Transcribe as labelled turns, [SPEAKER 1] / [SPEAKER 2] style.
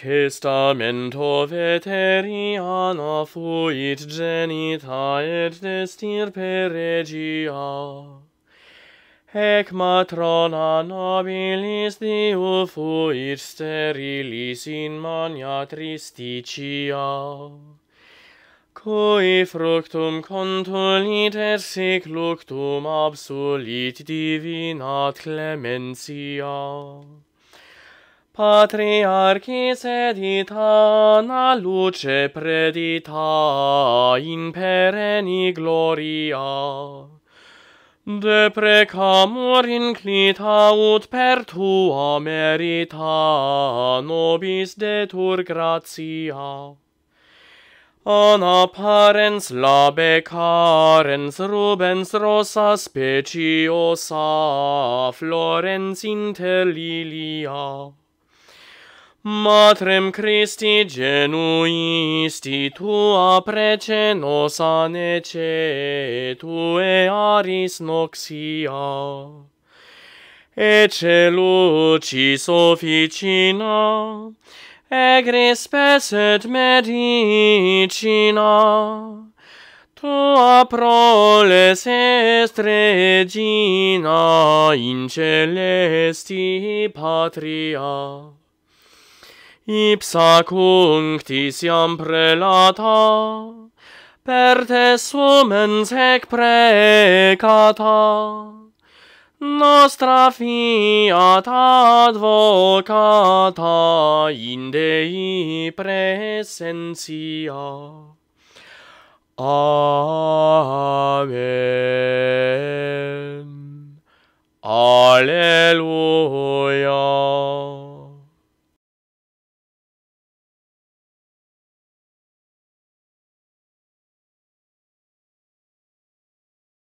[SPEAKER 1] testamento veteriana fuit genita et destir per regia. Hec matrona nobilis diu fuit sterilis in mania tristicia. Cui fructum contulit et sic luctum absolit divinat clemencia patriarchis edita na luce predita in pereni gloria de precamur inclita ut per tua merita nobis de gratia Ana parens labe carens rubens rosa speciosa florens inter lilia. Matrem Christi genuisti, tua praece nosa nece, tuae aris noxia. Ece lucis officina, egris pes et medicina, tua proles est regina in celesti patria ipsa cunctis iam prelata, per te sumens hec precata, nostra fiat advocata in Dei presentia. Amen. Alleluia.